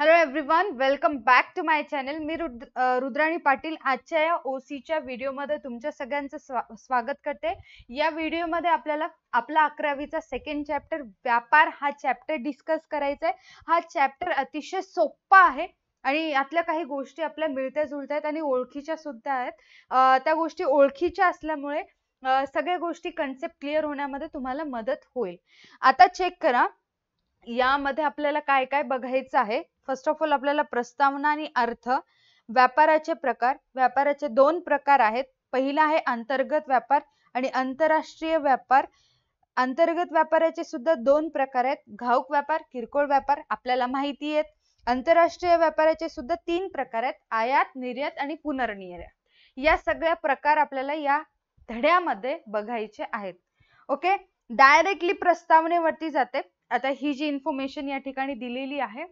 Hello वन welcome back to my channel मी रुद्राणी पाटील आजच्या या ओसीच्या व्हिडिओमध्ये तुमच्या सगळ्यांचं स्वागत करते या व्हिडिओमध्ये आपल्याला आपला अकरावीचा सेकंड चॅप्टर व्यापार हा चॅप्टर डिस्कस करायचा आहे हा चॅप्टर अतिशय सोपा आहे आणि यातल्या काही गोष्टी आपल्या मिळत्या जुळत्या आहेत आणि ओळखीच्या सुद्धा आहेत त्या गोष्टी ओळखीच्या असल्यामुळे सगळ्या गोष्टी कन्सेप्ट क्लिअर होण्यामध्ये तुम्हाला मदत होईल आता चेक करा यामध्ये आपल्याला काय काय बघायचं आहे फर्स्ट ऑफ ऑल आपल्याला प्रस्तावना आणि अर्थ व्यापाराचे प्रकार व्यापाराचे दोन प्रकार आहेत पहिला आहे अंतर्गत व्यापार आणि आंतरराष्ट्रीय व्यापार अंतर्गत व्यापाराचे सुद्धा दोन प्रकार आहेत घाऊक व्यापार किरकोळ व्यापार आपल्याला माहिती आहेत आंतरराष्ट्रीय व्यापाराचे सुद्धा तीन प्रकार आहेत आयात निर्यात आणि पुनर्निर्यात या सगळ्या प्रकार आपल्याला या धड्यामध्ये बघायचे आहेत ओके डायरेक्टली प्रस्तावनेवरती जाते आता ही जी इन्फॉर्मेशन या ठिकाणी दिलेली आहे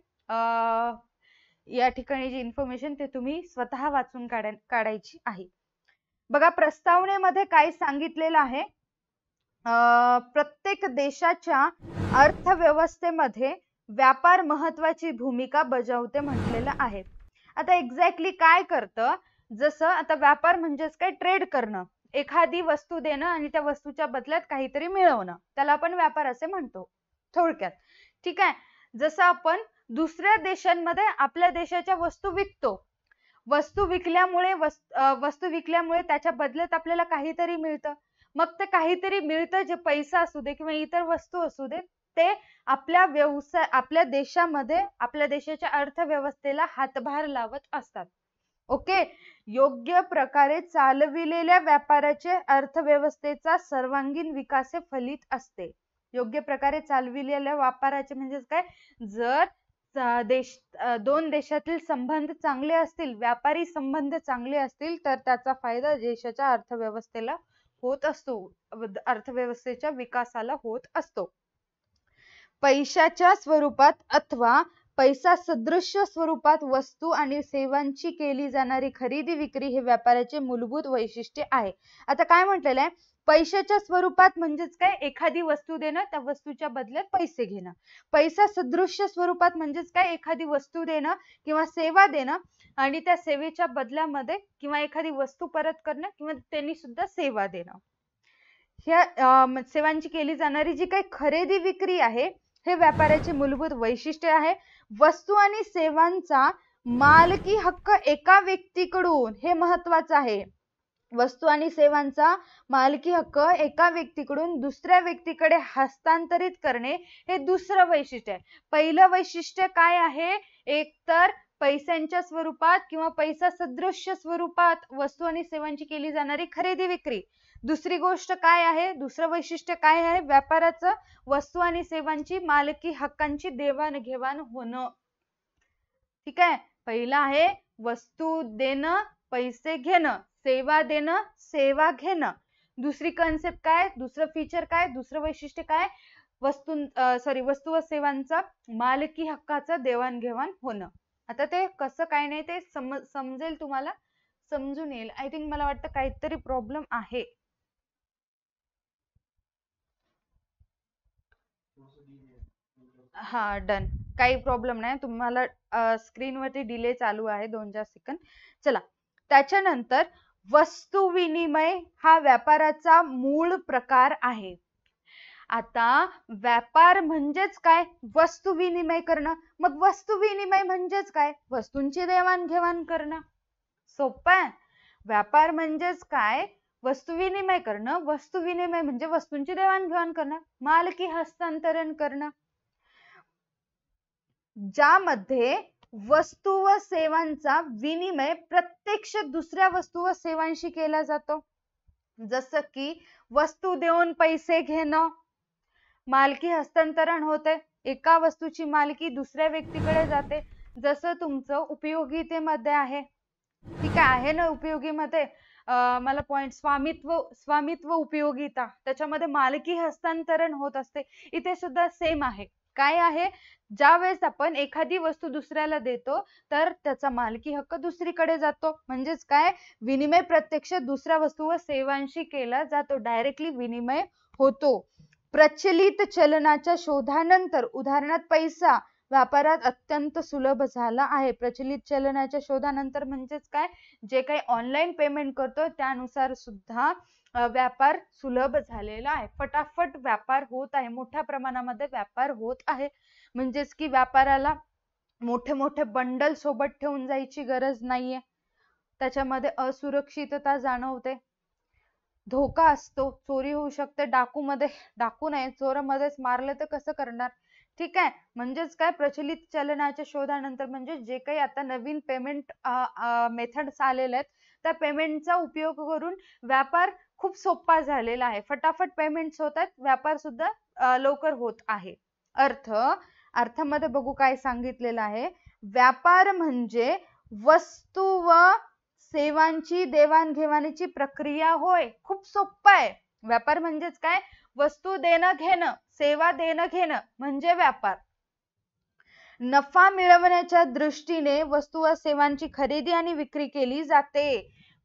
या ठिकाणी जी इन्फॉर्मेशन ते तुम्ही स्वतः वाचून काढा काढायची आहे बघा प्रस्तावनेमध्ये काय सांगितलेलं आहे प्रत्येक देशाच्या अर्थव्यवस्थेमध्ये व्यापार महत्वाची भूमिका बजावते म्हटलेलं आहे आता एक्झॅक्टली काय करतं जसं आता व्यापार म्हणजेच काय ट्रेड करणं एखादी वस्तू देणं आणि त्या वस्तूच्या बदल्यात काहीतरी मिळवणं त्याला आपण व्यापार असे म्हणतो थोडक्यात ठीक आहे जसं आपण दुसऱ्या देशांमध्ये आपल्या देशाच्या वस्तू विकतो वस्तू विकल्यामुळे वस्तू विकल्यामुळे त्याच्या बदल्यात आपल्याला काहीतरी मिळतं मग ते काहीतरी मिळतं जे पैसा असू दे किंवा इतर वस्तू असू दे ते आपल्या व्यवसाय आपल्या देशामध्ये आपल्या देशाच्या अर्थव्यवस्थेला हातभार लावत असतात ओके योग्य प्रकारे चालविलेल्या व्यापाराचे अर्थव्यवस्थेचा सर्वांगीण विकास फलित असते योग्य प्रकारे चालविलेल्या व्यापाराचे म्हणजे काय जर देश दोन देशातील संबंध चांगले असतील व्यापारी संबंध चांगले असतील तर त्याचा फायदा देशाच्या अर्थव्यवस्थेला होत असतो अर्थव्यवस्थेच्या विकासाला होत असतो पैशाच्या स्वरूपात अथवा पैसा सदृश्य स्वरूपात वस्तू आणि सेवांची केली जाणारी खरेदी विक्री हे व्यापाराचे मूलभूत वैशिष्ट्य आहे. आता काय म्हटलेलं आहे? पैशाच्या स्वरूपात म्हणजेच काय एखादी वस्तू देणं त्या वस्तूच्या बदल्यात पैसे घेणं. पैसा सदृश्य स्वरूपात म्हणजेच काय एखादी वस्तू देणं किंवा सेवा देणं आणि त्या सेवेच्या बदल्यामध्ये किंवा एखादी वस्तू परत करणं किंवा त्यांनी सुद्धा सेवा देणं. ह्या सेवांची केली जाणारी जी काही खरेदी विक्री आहे हे व्यापाराचे मूलभूत वैशिष्ट्य आहे वस्तू आणि सेवांचा मालकी हक्क एका व्यक्तीकडून हे महत्वाचं आहे वस्तू आणि सेवांचा मालकी हक्क एका व्यक्तीकडून दुसऱ्या व्यक्तीकडे हस्तांतरित करणे हे दुसरं वैशिष्ट्य आहे पहिलं वैशिष्ट्य काय आहे एकतर पैशांच्या स्वरूपात किंवा पैसा सदृश्य स्वरूपात वस्तू आणि सेवांची केली जाणारी खरेदी विक्री दुसरी गोष्ट काय आहे दुसरं वैशिष्ट्य काय आहे व्यापाराचं वस्तू आणि सेवांची मालकी हक्कांची देवाणघेवाण होणं ठीक आहे पहिलं आहे वस्तू देणं पैसे घेणं सेवा देणं सेवा घेणं दुसरी कन्सेप्ट काय दुसरं फीचर काय दुसरं वैशिष्ट्य काय वस्तू सॉरी वस्तू व सेवांचा मालकी हक्काचं देवाणघेवाण होणं आता ते कसं काय नाही ते समजेल तुम्हाला समजून येईल आय थिंक मला वाटतं काहीतरी प्रॉब्लेम आहे हा डन काही प्रॉब्लेम नाही तुम्हाला स्क्रीन वरती डिले चालू आहे दोन चार सेकंद चला त्याच्यानंतर वस्तू विनिमय हा व्यापाराचा मूळ प्रकार आहे. आता व्यापार म्हणजेच काय वस्तू विनिमय करणं मग वस्तू विनिमय म्हणजेच काय वस्तूंची देवाणघेवाण करणं सोपं आहे व्यापार म्हणजेच काय वस्तू विनिमय करणं वस्तू विनिमय म्हणजे वस्तूंची देवाणघेवाण करणं मालकी हस्तांतरण करणं ज्यामध्ये वस्तू व सेवांचा विनिमय प्रत्यक्ष दुसऱ्या वस्तू व सेवांशी केला जातो. जसं की वस्तू देऊन पैसे घेणं, मालकी हस्तांतरण होते. एका वस्तूची मालकी दुसऱ्या व्यक्तीकडे जाते. जसं तुमचं उपयोगितेमध्ये आहे. ठीक आहे ना उपयोगीमध्ये अं मला पॉइंट स्वामित्व स्वामित्व उपयोगिता त्याच्यामध्ये मालकी हस्तांतरण होत असते. इथे सुद्धा सेम आहे. काय आहे ज्या वेळेस आपण एखादी वस्तू दुसऱ्याला देतो तर त्याचा मालकी हक्क दुसरीकडे जातो म्हणजेच काय विनिमय प्रत्यक्ष दुसऱ्या वस्तू व सेवांशी केला जातो डायरेक्टली विनिमय होतो प्रचलित चलनाच्या शोधानंतर उदाहरणात पैसा व्यापारात अत्यंत सुलभ झाला आहे प्रचलित चलनाच्या शोधानंतर म्हणजेच काय जे काही ऑनलाईन पेमेंट करतो त्यानुसार सुद्धा व्यापार सुलभ झालेला आहे फटाफट व्यापार होत आहे मोठ्या प्रमाणामध्ये व्यापार होत आहे म्हणजेच की व्यापाराला मोठे मोठे बंडल सोबत ठेवून जायची गरज नाहीये त्याच्यामध्ये असुरक्षितता जाणवते धोका असतो चोरी होऊ शकते डाकू मध्ये डाकू नाही चोरामध्येच मारलं तर कसं करणार ठीक आहे म्हणजेच काय प्रचलित चलनाच्या शोधानंतर म्हणजे जे काही आता नवीन पेमेंट मेथड्स आलेले आहेत त्या पेमेंटचा उपयोग करून व्यापार खूप सोपा झालेला आहे फटाफट पेमेंट्स होतात व्यापार सुद्धा लवकर होत आहे अर्थ अर्थामध्ये बघू काय सांगितलेलं आहे व्यापार म्हणजे वस्तू व सेवांची देवाणघेवाणीची प्रक्रिया होय खूप सोपं आहे व्यापार म्हणजेच काय वस्तू देणं घेणं सेवा देणं घेणं म्हणजे व्यापार नफा मिळवण्याच्या दृष्टीने वस्तू व सेवांची खरेदी आणि विक्री केली जाते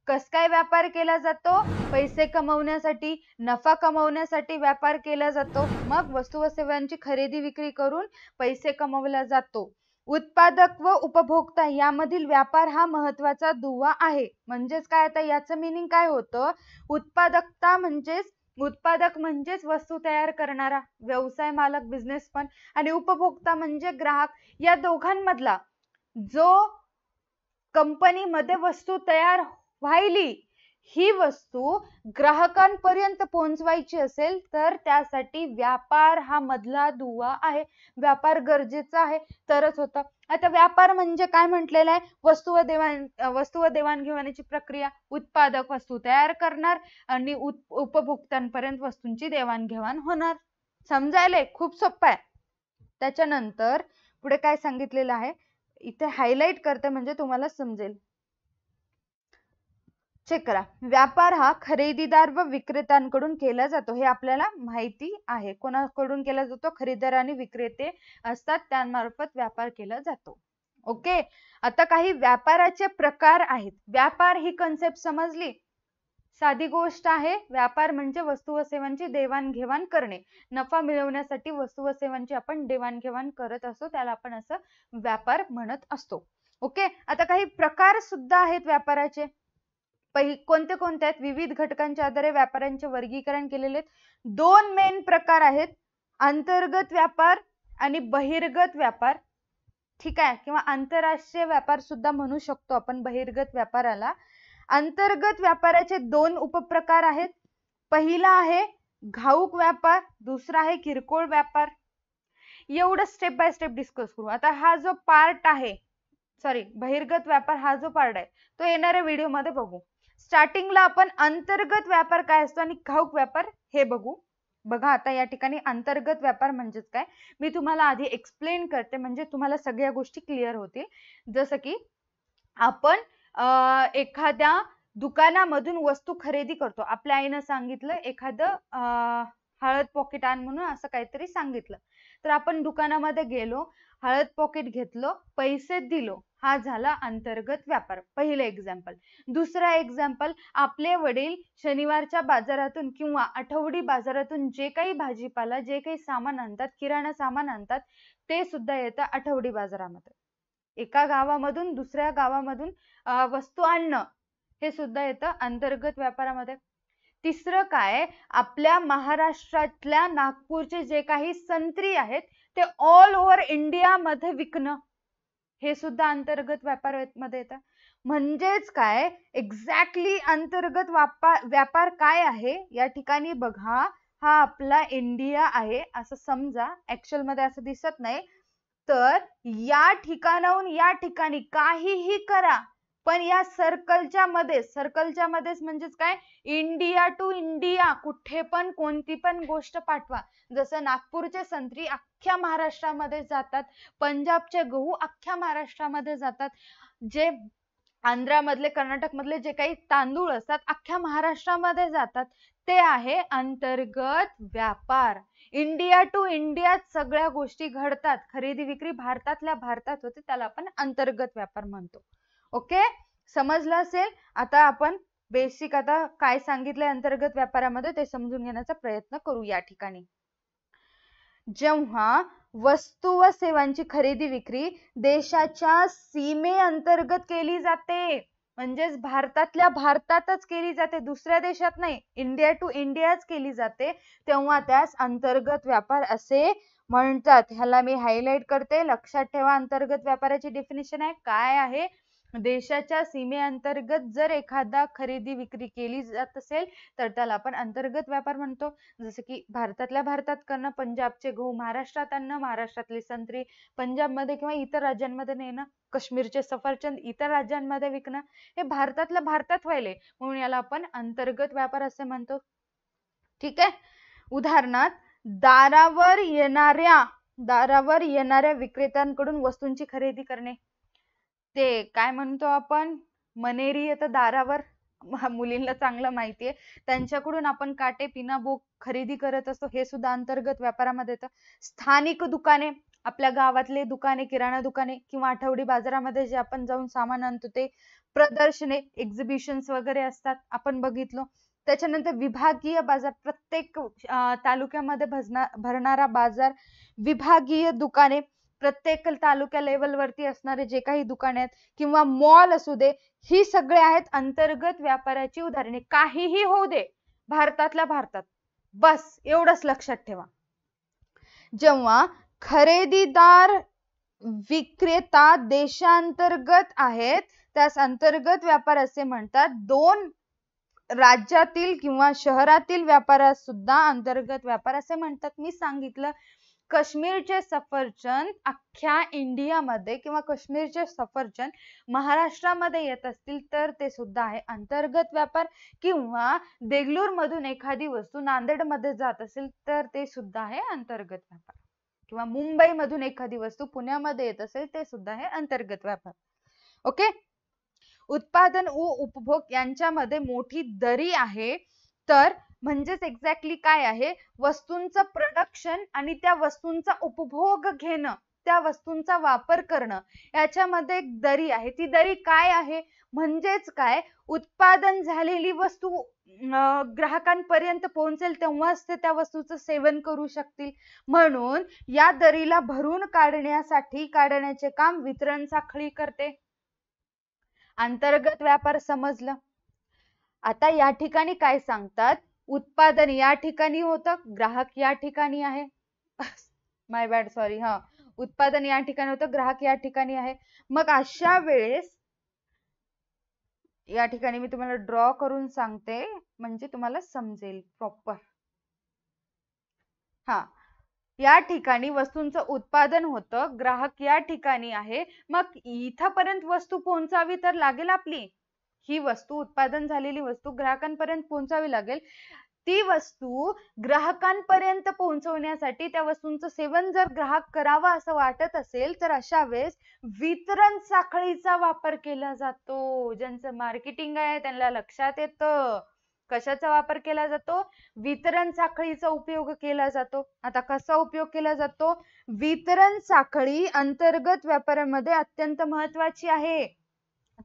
कस काय व्यापार केला जातो पैसे कमवण्यासाठी नफा कमवण्यासाठी व्यापार केला जातो मग वस्तू व सेवांची खरेदी विक्री करून पैसे कमवला जातो उत्पादक व उपभोक्ता यामधील व्यापार हा महत्वाचा दुवा आहे म्हणजेच काय आता याचं मिनिंग काय होतं उत्पादकता म्हणजेच उत्पादक म्हणजेच वस्तू तयार करणारा व्यवसाय मालक पण आणि उपभोक्ता म्हणजे ग्राहक या दोघांमधला जो कंपनीमध्ये वस्तू तयार व्हायली ही वस्तू ग्राहकांपर्यंत पोहोचवायची असेल तर त्यासाठी व्यापार हा मधला दुवा आहे. व्यापार गरजेचा आहे तरच होतं. आता व्यापार म्हणजे काय म्हटलेलं आहे? वस्तू व देवाण वस्तू व देवाणघेवाणीची प्रक्रिया, उत्पादक वस्तू तयार करणार आणि उपभोक्त्यांपर्यंत वस्तूंची देवाणघेवाण होणार. समजायलंय? खूप सोपं आहे. त्याच्यानंतर पुढे काय सांगितलेलं आहे? इथे हायलाइट करते म्हणजे तुम्हाला समजेल. चेक करा व्यापार हा खरेदीदार व विक्रेत्यांकडून केला जातो हे आपल्याला माहिती आहे कोणाकडून केला जातो खरेदीदार आणि विक्रेते असतात त्यांमार्फत व्यापार केला जातो ओके आता काही व्यापाराचे प्रकार आहेत व्यापार ही कन्सेप्ट समजली साधी गोष्ट आहे व्यापार म्हणजे वस्तू व सेवांची देवाणघेवाण करणे नफा मिळवण्यासाठी वस्तू व सेवांची आपण देवाणघेवाण करत असतो त्याला आपण असं व्यापार म्हणत असतो ओके आता काही प्रकार सुद्धा आहेत व्यापाराचे पहि कोणते कोणते आहेत विविध घटकांच्या आधारे व्यापाऱ्यांचे वर्गीकरण केलेले आहेत दोन मेन प्रकार आहेत अंतर्गत व्यापार आणि बहिर्गत व्यापार ठीक आहे किंवा आंतरराष्ट्रीय व्यापार सुद्धा म्हणू शकतो आपण बहिर्गत व्यापाराला अंतर्गत व्यापाराचे दोन उपप्रकार आहेत पहिला आहे घाऊक व्यापार दुसरा आहे किरकोळ व्यापार एवढं स्टेप बाय स्टेप डिस्कस करू आता हा जो पार्ट आहे सॉरी बहिर्गत व्यापार हा जो पार्ट आहे तो येणाऱ्या व्हिडिओमध्ये बघू स्टार्टिंगला आपण अंतर्गत व्यापार काय असतो आणि घाऊक व्यापार हे बघू बघा आता या ठिकाणी अंतर्गत व्यापार म्हणजेच काय मी तुम्हाला आधी एक्सप्लेन करते म्हणजे तुम्हाला सगळ्या गोष्टी क्लिअर होतील जसं की आपण एखाद्या दुकानामधून वस्तू खरेदी करतो आपल्या आईनं सांगितलं एखादं हळद पॉकेट आण म्हणून असं काहीतरी सांगितलं तर आपण दुकानामध्ये गेलो हळद पॉकेट घेतलं पैसे दिलो हा झाला अंतर्गत व्यापार पहिले एक्झाम्पल दुसरा एक्झाम्पल आपले वडील शनिवारच्या बाजारातून किंवा आठवडी बाजारातून जे काही भाजीपाला जे काही सामान आणतात किराणा सामान आणतात ते सुद्धा येतं आठवडी बाजारामध्ये एका गावामधून दुसऱ्या गावामधून वस्तू आणणं हे सुद्धा येतं अंतर्गत व्यापारामध्ये तिसरं काय आपल्या महाराष्ट्रातल्या नागपूरचे जे काही संत्री आहेत ते ऑल ओव्हर इंडियामध्ये विकणं हे सुद्धा अंतर्गत व्यापार मध्ये येतं. म्हणजेच काय एक्झॅक्टली अंतर्गत व्यापार व्यापार काय आहे या ठिकाणी बघा हा आपला इंडिया आहे असं समजा actual मध्ये असं दिसत नाही तर या ठिकाणाहून या ठिकाणी काहीही करा पण या सर्कलच्या मध्ये सर्कलच्या मध्येच म्हणजेच काय इंडिया टू इंडिया कुठे पण कोणती पण गोष्ट पाठवा जसं नागपूरचे संत्री अख्ख्या महाराष्ट्रामध्ये जातात पंजाबचे गहू अख्ख्या महाराष्ट्रामध्ये जातात जे आंध्रामधले मधले जे काही तांदूळ असतात अख्ख्या महाराष्ट्रामध्ये जातात ते आहे अंतर्गत व्यापार इंडिया टू इंडियात सगळ्या गोष्टी घडतात खरेदी विक्री भारतातल्या भारतात होते त्याला आपण अंतर्गत व्यापार म्हणतो ओके समजलं असेल आता आपण बेसिक आता काय सांगितलंय अंतर्गत व्यापारामध्ये ते समजून घेण्याचा प्रयत्न करू या ठिकाणी जेव्हा वस्तू व सेवांची खरेदी विक्री देशाच्या सीमे अंतर्गत केली जाते म्हणजेच भारतातल्या भारतातच केली जाते दुसऱ्या देशात नाही इंडिया टू इंडियाच केली जाते तेव्हा त्यास अंतर्गत व्यापार असे म्हणतात ह्याला मी हायलाइट करते लक्षात ठेवा अंतर्गत व्यापाराची डेफिनेशन आहे काय आहे देशाच्या सीमेअंतर्गत जर एखादा खरेदी विक्री केली जात असेल तर त्याला आपण अंतर्गत व्यापार म्हणतो जसं की भारतातल्या भारतात करणं पंजाबचे गहू महाराष्ट्रात आणणं महाराष्ट्रातली संत्री पंजाबमध्ये किंवा इतर राज्यांमध्ये नेणं काश्मीरचे सफरचंद इतर राज्यांमध्ये विकणं हे भारतातल्या भारतात व्हायले म्हणून याला आपण अंतर्गत व्यापार असे म्हणतो ठीक आहे उदाहरणार्थ दारावर येणाऱ्या दारावर येणाऱ्या विक्रेत्यांकडून वस्तूंची खरेदी करणे ते काय म्हणतो आपण मनेरी येत दारावर मुलींना चांगलं माहिती आहे. त्यांच्याकडून आपण काटे पिना बोक खरेदी करत असतो. हे सुद्धा अंतर्गत व्यापारामध्ये येतं. स्थानिक दुकाने आपल्या गावातले दुकाने किराणा दुकाने किंवा आठवडी बाजारामध्ये जे आपण जाऊन सामान आणतो ते प्रदर्शने एक्झिबिशन्स वगैरे असतात आपण बघितलो त्याच्यानंतर विभागीय बाजार प्रत्येक तालुक्यामध्ये भरणारा बाजार विभागीय दुकाने प्रत्येक तालुक्या लेवलवरती असणारे जे काही दुकाने आहेत किंवा मॉल असू दे ही सगळे आहेत अंतर्गत व्यापाराची उदाहरणे काहीही होऊ दे भारतातल्या भारतात बस एवढंच लक्षात ठेवा जेव्हा खरेदीदार विक्रेता देशांतर्गत आहेत त्यास अंतर्गत व्यापार असे म्हणतात दोन राज्यातील किंवा शहरातील व्यापारास सुद्धा अंतर्गत व्यापार असे म्हणतात मी सांगितलं काश्मीरचे सफरचंद अख्ख्या इंडियामध्ये किंवा काश्मीरचे सफरचंद महाराष्ट्रामध्ये येत असतील तर ते सुद्धा आहे अंतर्गत व्यापार किंवा देगलूर मधून एखादी वस्तू नांदेडमध्ये जात असेल तर ते सुद्धा आहे अंतर्गत व्यापार किंवा मुंबई मधून एखादी वस्तू पुण्यामध्ये येत असेल ते सुद्धा आहे अंतर्गत व्यापार ओके उत्पादन व उपभोग यांच्यामध्ये मोठी दरी आहे तर म्हणजेच एक्झॅक्टली काय आहे वस्तूंचं प्रोडक्शन आणि त्या वस्तूंचा उपभोग घेणं त्या वस्तूंचा वापर करणं याच्यामध्ये एक दरी आहे ती दरी काय आहे म्हणजेच काय उत्पादन झालेली वस्तू ग्राहकांपर्यंत पोहोचेल तेव्हाच ते त्या वस्तूचं सेवन करू शकतील म्हणून या दरीला भरून काढण्यासाठी काढण्याचे काम वितरण साखळी करते अंतर्गत व्यापार समजलं आता या ठिकाणी काय सांगतात उत्पादन या ठिकाणी होतं ग्राहक या ठिकाणी आहे माय बॅड सॉरी हा उत्पादन या ठिकाणी होतं ग्राहक या ठिकाणी आहे मग अशा वेळेस या ठिकाणी मी तुम्हाला ड्रॉ करून सांगते म्हणजे तुम्हाला समजेल प्रॉपर हा या ठिकाणी वस्तूंचं उत्पादन होतं ग्राहक या ठिकाणी आहे मग इथपर्यंत वस्तू पोहोचावी तर लागेल आपली ही वस्तू उत्पादन झालेली वस्तू ग्राहकांपर्यंत पोहोचावी लागेल ती वस्तू ग्राहकांपर्यंत पोहोचवण्यासाठी त्या वस्तूंचं सेवन जर ग्राहक करावा असं वाटत असेल तर अशा वेळेस वितरण साखळीचा वापर केला जातो ज्यांचं मार्केटिंग आहे त्यांना लक्षात येतं कशाचा वापर केला जातो वितरण साखळीचा उपयोग केला जातो आता कसा उपयोग केला जातो वितरण साखळी अंतर्गत व्यापारामध्ये अत्यंत महत्वाची आहे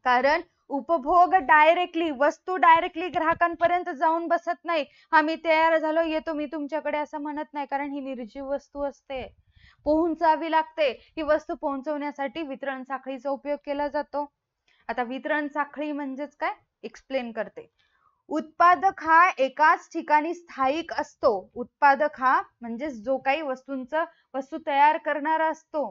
कारण उपभोग डायरेक्टली वस्तू डायरेक्टली ग्राहकांपर्यंत जाऊन बसत नाही हा मी तयार झालो येतो मी तुमच्याकडे असं म्हणत नाही कारण ही निर्जीव वस्तू असते पोहोचावी लागते ही वस्तू पोहोचवण्यासाठी वितरण साखळीचा उपयोग केला जातो आता वितरण साखळी म्हणजेच काय एक्सप्लेन करते उत्पादक हा एकाच ठिकाणी स्थायिक असतो उत्पादक हा म्हणजे जो काही वस्तूंचा वस्तू तयार करणारा असतो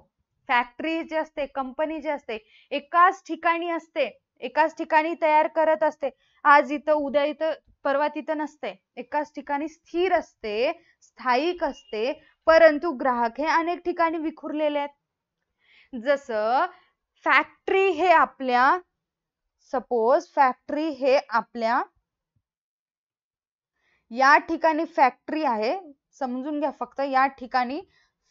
फॅक्टरी जी असते कंपनी जी असते एकाच ठिकाणी असते एकाच ठिकाणी तयार करत असते आज इथं उद्या इथं परवा तिथं नसते एकाच ठिकाणी स्थिर असते स्थायिक असते परंतु ग्राहक हे अनेक ठिकाणी विखुरलेले आहेत जस फॅक्टरी हे आपल्या सपोज फॅक्टरी हे आपल्या या ठिकाणी फॅक्टरी आहे समजून घ्या फक्त या ठिकाणी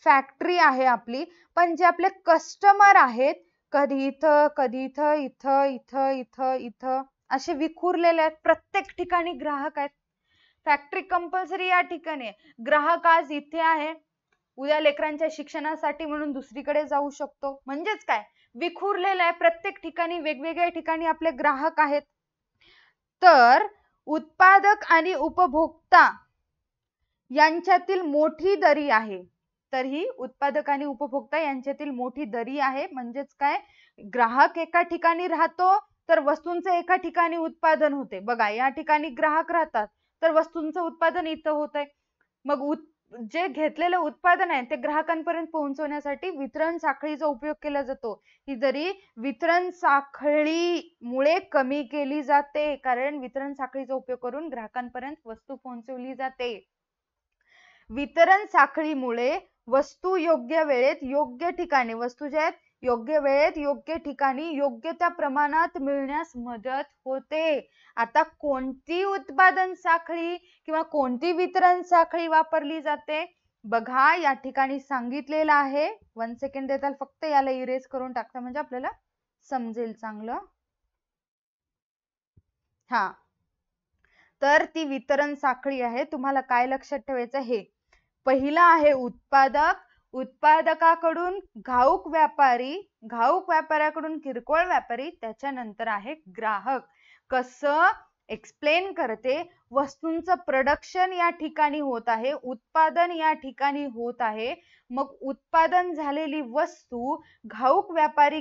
फॅक्टरी आहे आपली पण जे आपले कस्टमर आहेत कधी इथं कधी इथं इथं इथं इथं इथं असे विखुरलेले आहेत प्रत्येक ठिकाणी ग्राहक आहेत फॅक्टरी कंपल्सरी या ठिकाणी ग्राहक आज इथे आहे उद्या लेकरांच्या शिक्षणासाठी म्हणून दुसरीकडे जाऊ शकतो म्हणजेच काय विखुरलेला आहे प्रत्येक ठिकाणी वेगवेगळ्या ठिकाणी आपले ग्राहक आहेत तर उत्पादक आणि उपभोक्ता यांच्यातील मोठी दरी आहे तरीही ही उत्पादक आणि उपभोक्ता यांच्यातील मोठी दरी आहे म्हणजेच काय ग्राहक एका ठिकाणी राहतो तर वस्तूंचं एका ठिकाणी उत्पादन होते बघा या ठिकाणी ग्राहक राहतात तर वस्तूंचं उत्पादन इथं होत आहे मग जे घेतलेलं उत्पादन आहे ते ग्राहकांपर्यंत पोहोचवण्यासाठी वितरण साखळीचा उपयोग केला जातो ही जरी वितरण साखळीमुळे कमी केली जाते कारण वितरण साखळीचा उपयोग करून ग्राहकांपर्यंत वस्तू पोहोचवली जाते वितरण साखळीमुळे वस्तू योग्य वेळेत योग्य ठिकाणी वस्तू जे आहेत योग्य वेळेत योग्य ठिकाणी योग्य त्या प्रमाणात मिळण्यास मदत होते. आता कोणती उत्पादन साखळी किंवा कोणती वितरण साखळी वापरली जाते? बघा या ठिकाणी सांगितलेलं आहे. वन सेकंड देताल फक्त याला इरेज करून टाकते म्हणजे आपल्याला समजेल चांगलं. हा तर ती वितरण साखळी आहे. तुम्हाला काय लक्षात ठेवायचं हे पहिला आहे उत्पादक उत्पादकाकडून घाऊक व्यापारी घाऊक व्यापाऱ्याकडून किरकोळ व्यापारी त्याच्यानंतर आहे ग्राहक कसं एक्सप्लेन करते वस्तूंचं प्रोडक्शन या ठिकाणी होत आहे उत्पादन या ठिकाणी होत आहे मग उत्पादन झालेली वस्तू घाऊक व्यापारी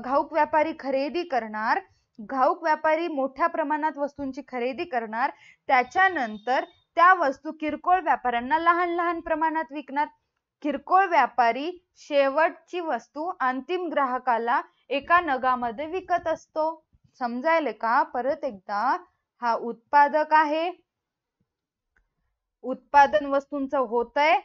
घाऊक व्यापारी खरेदी करणार घाऊक व्यापारी मोठ्या प्रमाणात वस्तूंची खरेदी करणार त्याच्यानंतर त्या वस्तू किरकोळ व्यापाऱ्यांना लहान लहान प्रमाणात विकणार किरकोळ व्यापारी शेवटची वस्तू अंतिम ग्राहकाला एका नगामध्ये विकत असतो समजायले का परत एकदा हा उत्पादक आहे उत्पादन वस्तूंचं होतंय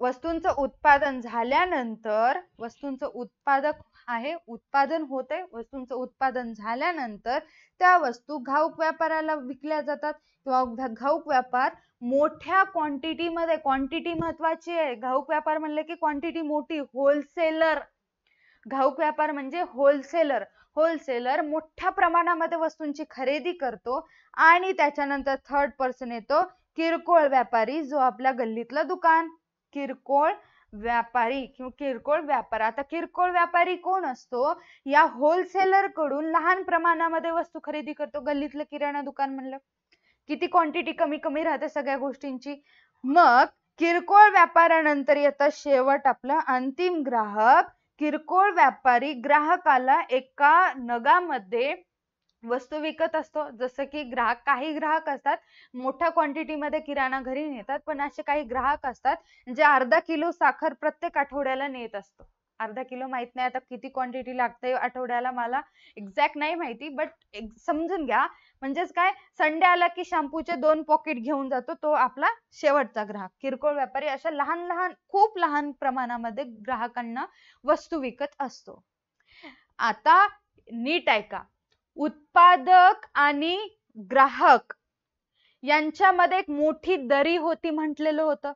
वस्तूंचं उत्पादन झाल्यानंतर वस्तूंचं उत्पादक आहे उत्पादन होतय वस्तूंचं उत्पादन झाल्यानंतर त्या वस्तू घाऊक व्यापाऱ्याला विकल्या जातात किंवा घाऊक व्यापार मोठ्या क्वांटिटीमध्ये क्वांटिटी महत्वाची आहे घाऊक व्यापार म्हणलं की क्वांटिटी मोठी होलसेलर घाऊक व्यापार म्हणजे होलसेलर होलसेलर मोठ्या प्रमाणामध्ये वस्तूंची खरेदी करतो आणि त्याच्यानंतर थर्ड पर्सन येतो किरकोळ व्यापारी जो आपल्या गल्लीतला दुकान किरकोळ व्यापारी किंवा किरकोळ व्यापार आता किरकोळ व्यापारी कोण असतो या होलसेलर कडून लहान प्रमाणामध्ये वस्तू खरेदी करतो गल्लीतलं किराणा दुकान म्हणलं किती क्वांटिटी कमी कमी राहते सगळ्या गोष्टींची मग किरकोळ व्यापारानंतर येतं शेवट आपला अंतिम ग्राहक किरकोळ व्यापारी ग्राहकाला एका नगामध्ये वस्तू विकत असतो जसं की ग्राहक काही ग्राहक असतात मोठ्या क्वांटिटीमध्ये किराणा घरी नेतात पण असे काही ग्राहक असतात जे अर्धा किलो साखर प्रत्येक आठवड्याला नेत असतो अर्धा किलो माहित नाही आता किती क्वांटिटी लागते आठवड्याला मला एक्झॅक्ट नाही माहिती बट समजून घ्या म्हणजेच काय संडे आला की शॅम्पूचे दोन पॉकेट घेऊन जातो तो आपला शेवटचा ग्राहक किरकोळ व्यापारी अशा लहान लहान खूप लहान प्रमाणामध्ये ग्राहकांना वस्तू विकत असतो आता नीट ऐका उत्पादक आणि ग्राहक यांच्यामध्ये एक मोठी दरी होती म्हटलेलं होतं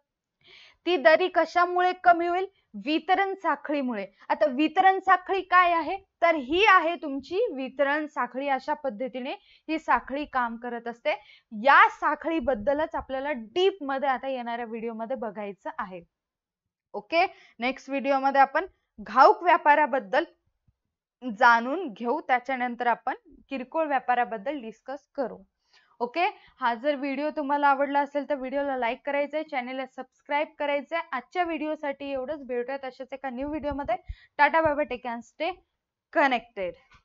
ती दरी कशामुळे कमी होईल वितरण साखळीमुळे आता वितरण साखळी काय आहे तर ही आहे तुमची वितरण साखळी अशा पद्धतीने ही साखळी काम करत असते या साखळीबद्दलच आपल्याला डीप मध्ये आता येणाऱ्या व्हिडिओमध्ये बघायचं आहे ओके नेक्स्ट व्हिडिओमध्ये आपण घाऊक व्यापाराबद्दल जाणून घेऊ त्याच्यानंतर आपण किरकोळ व्यापाराबद्दल डिस्कस करू ओके हा जर व्हिडिओ तुम्हाला आवडला असेल तर व्हिडिओला लाईक करायचंय आहे चॅनेलला सबस्क्राईब करायचंय आहे आजच्या व्हिडिओसाठी एवढंच भेटूयात अशाच एका न्यू व्हिडिओमध्ये टाटा बाबा टेक अँड स्टे कनेक्टेड